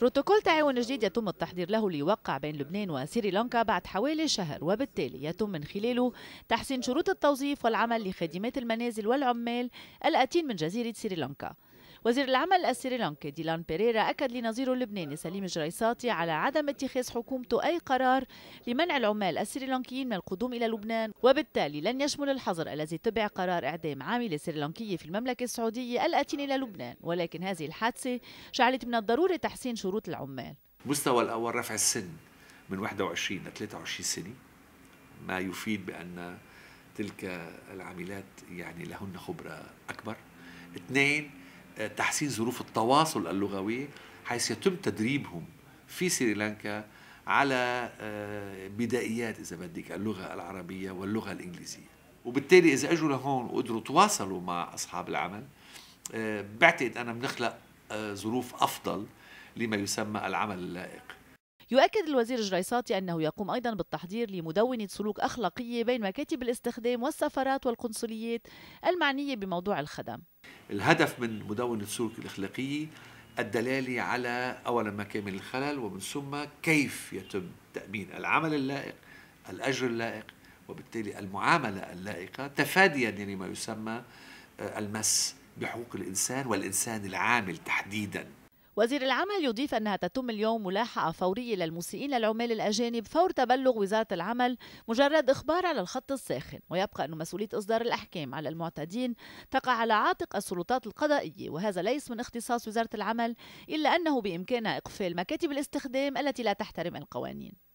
بروتوكول تعاون جديد يتم التحضير له ليوقع بين لبنان وسريلانكا بعد حوالي شهر وبالتالي يتم من خلاله تحسين شروط التوظيف والعمل لخادمات المنازل والعمال الآتين من جزيرة سريلانكا وزير العمل السريلانكي ديلان بيريرا أكد لنظيره اللبناني سليم جريساتي على عدم اتخاذ حكومته أي قرار لمنع العمال السريلانكيين من القدوم إلى لبنان وبالتالي لن يشمل الحظر الذي تبع قرار إعدام عاملة سريلانكية في المملكة السعودية الآتين إلى لبنان ولكن هذه الحادثة جعلت من الضروري تحسين شروط العمال المستوى الأول رفع السن من 21 ل 23 سنة ما يفيد بأن تلك العاملات يعني لهن خبرة أكبر اثنين تحسين ظروف التواصل اللغوي حيث يتم تدريبهم في سريلانكا على آه، بدائيات اذا بدك اللغه العربيه واللغه الانجليزيه وبالتالي اذا اجوا لهون وقدروا تواصلوا مع اصحاب العمل آه، بعتقد انا بنخلق آه، ظروف افضل لما يسمى العمل اللائق يؤكد الوزير جريساتي أنه يقوم أيضا بالتحضير لمدونة سلوك أخلاقية بين مكاتب الاستخدام والسفارات والقنصليات المعنية بموضوع الخدم الهدف من مدونة سلوك الأخلاقية الدلالة على أولا مكامن الخلل ومن ثم كيف يتم تأمين العمل اللائق الأجر اللائق وبالتالي المعاملة اللائقة تفاديا يعني ما يسمى آه، المس بحقوق الإنسان والإنسان العامل تحديداً وزير العمل يضيف أنها تتم اليوم ملاحقة فورية للمسيئين للعمال الأجانب فور تبلغ وزارة العمل مجرد إخبار على الخط الساخن ويبقى أن مسؤولية إصدار الأحكام على المعتدين تقع على عاتق السلطات القضائية وهذا ليس من اختصاص وزارة العمل إلا أنه بإمكانها إقفال مكاتب الاستخدام التي لا تحترم القوانين